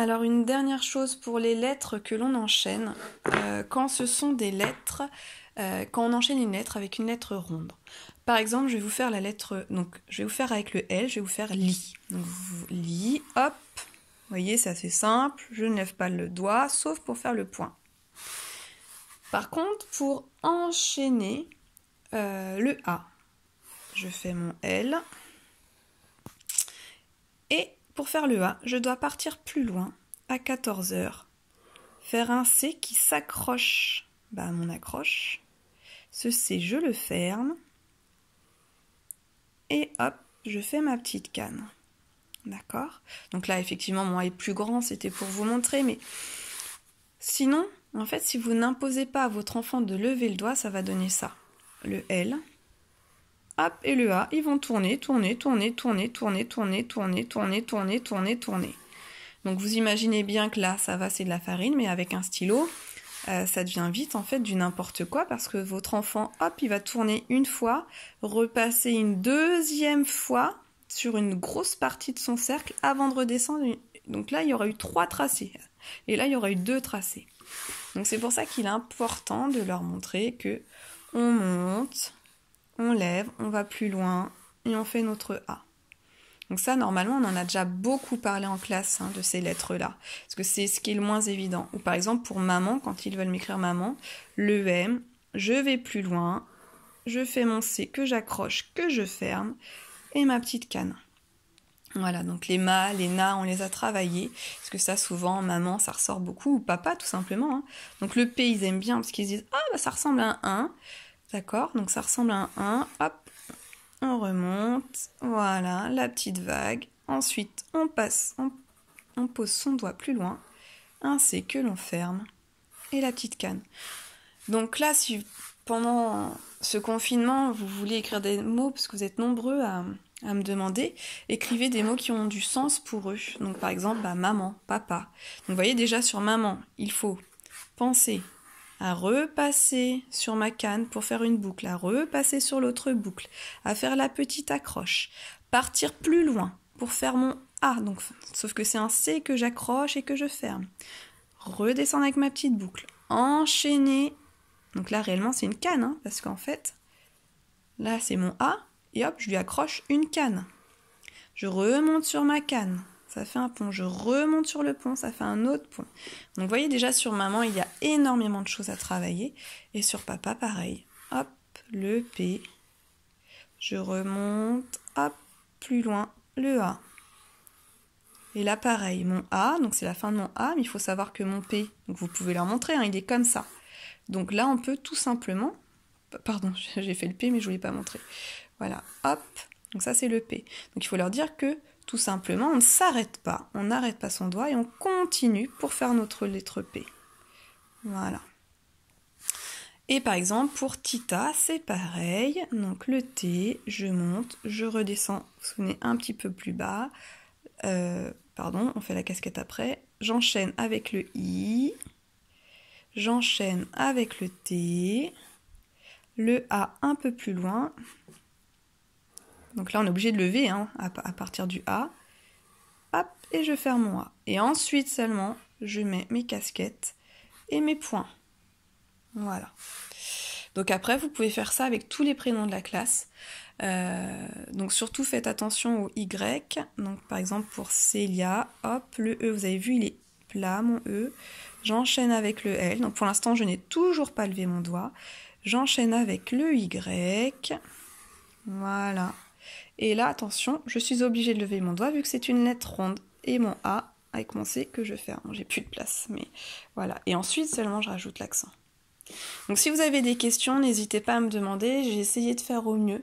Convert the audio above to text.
Alors une dernière chose pour les lettres que l'on enchaîne. Euh, quand ce sont des lettres, euh, quand on enchaîne une lettre avec une lettre ronde. Par exemple, je vais vous faire la lettre, donc je vais vous faire avec le L, je vais vous faire li. Donc vous, li, hop, vous voyez, c'est assez simple, je ne lève pas le doigt, sauf pour faire le point. Par contre, pour enchaîner euh, le A, je fais mon L et pour faire le A, je dois partir plus loin, à 14 heures, faire un C qui s'accroche bah, à mon accroche. Ce C, je le ferme. Et hop, je fais ma petite canne. D'accord Donc là, effectivement, mon A est plus grand, c'était pour vous montrer, mais sinon, en fait, si vous n'imposez pas à votre enfant de lever le doigt, ça va donner ça. Le L, hop, et le A, ils vont tourner, tourner, tourner, tourner, tourner, tourner, tourner, tourner, tourner, tourner, tourner. Donc vous imaginez bien que là, ça va, c'est de la farine, mais avec un stylo, ça devient vite en fait du n'importe quoi parce que votre enfant, hop, il va tourner une fois, repasser une deuxième fois sur une grosse partie de son cercle avant de redescendre. Donc là, il y aura eu trois tracés. Et là, il y aura eu deux tracés. Donc c'est pour ça qu'il est important de leur montrer que on monte, on lève, on va plus loin et on fait notre A. Donc ça, normalement, on en a déjà beaucoup parlé en classe hein, de ces lettres-là, parce que c'est ce qui est le moins évident. Ou par exemple pour maman, quand ils veulent m'écrire maman, le M, je vais plus loin, je fais mon C que j'accroche, que je ferme, et ma petite canne. Voilà, donc les ma », les na », on les a travaillés, parce que ça souvent, maman, ça ressort beaucoup, ou papa tout simplement. Hein. Donc le P, ils aiment bien, parce qu'ils disent, ah bah ça ressemble à un 1. D'accord Donc ça ressemble à un 1. Hop, on remonte. Voilà, la petite vague. Ensuite, on passe, on, pose son doigt plus loin, ainsi que l'on ferme. Et la petite canne. Donc là, si pendant ce confinement, vous voulez écrire des mots, parce que vous êtes nombreux à, me demander, écrivez des mots qui ont du sens pour eux. Donc par exemple, bah, maman, papa. Donc vous voyez déjà sur maman, il faut penser, à repasser sur ma canne pour faire une boucle, à repasser sur l'autre boucle, à faire la petite accroche, partir plus loin pour faire mon A, donc, sauf que c'est un C que j'accroche et que je ferme, redescendre avec ma petite boucle, enchaîner, donc là réellement c'est une canne, hein, parce qu'en fait, là c'est mon A, et hop, je lui accroche une canne. Je remonte sur ma canne, ça fait un pont. Je remonte sur le pont, ça fait un autre pont. Donc vous voyez déjà sur maman, il y a énormément de choses à travailler. Et sur papa, pareil. Hop, le P. Je remonte, hop, plus loin, le A. Et là, pareil, mon A, donc c'est la fin de mon A, mais il faut savoir que mon P, donc vous pouvez leur montrer, hein, il est comme ça. Donc là, on peut tout simplement... Pardon, j'ai fait le P, mais je ne voulais pas montrer. Voilà, hop, donc ça c'est le P. Donc il faut leur dire que tout simplement, on ne s'arrête pas, on n'arrête pas son doigt et on continue pour faire notre lettre P. Voilà. Et par exemple, pour Tita, c'est pareil. Donc le T, je monte, je redescends, vous vous souvenez, un petit peu plus bas. Euh, pardon, on fait la casquette après. J'enchaîne avec le I. J'enchaîne avec le T. Le A un peu plus loin. Donc là, on est obligé de lever hein, à, partir du A. Hop, et je ferme mon A. Et ensuite seulement, je mets mes casquettes et mes points. Voilà. Donc après, vous pouvez faire ça avec tous les prénoms de la classe. Euh, donc surtout, faites attention au Y. Donc par exemple, pour Célia, hop, le E, vous avez vu, il est plat, mon E. J'enchaîne avec le L. Donc pour l'instant, je n'ai toujours pas levé mon doigt. J'enchaîne avec le Y. Voilà. Et là, attention, je suis obligée de lever mon doigt vu que c'est une lettre ronde et mon A avec mon C que je ferme. J'ai plus de place, mais voilà. Et ensuite seulement, je rajoute l'accent. Donc si vous avez des questions, n'hésitez pas à me demander. J'ai essayé de faire au mieux.